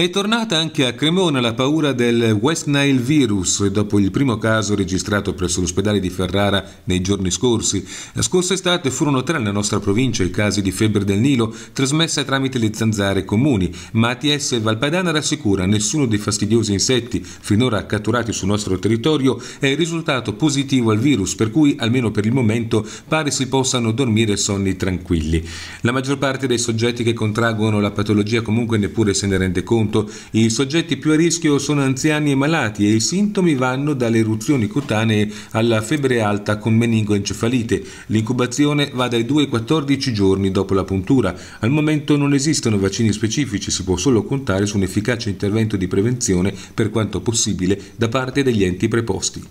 È tornata anche a Cremona la paura del West Nile virus dopo il primo caso registrato presso l'ospedale di Ferrara nei giorni scorsi. La scorsa estate furono tre nella nostra provincia i casi di febbre del Nilo trasmessa tramite le zanzare comuni, ma ATS Valpadana rassicura nessuno dei fastidiosi insetti finora catturati sul nostro territorio è risultato positivo al virus, per cui almeno per il momento pare si possano dormire sonni tranquilli. La maggior parte dei soggetti che contraggono la patologia comunque neppure se ne rende conto punto. I soggetti più a rischio sono anziani e malati e i sintomi vanno dalle eruzioni cutanee alla febbre alta con meningoencefalite. L'incubazione va dai 2 ai 14 giorni dopo la puntura. Al momento non esistono vaccini specifici, si può solo contare su un efficace intervento di prevenzione per quanto possibile da parte degli enti preposti.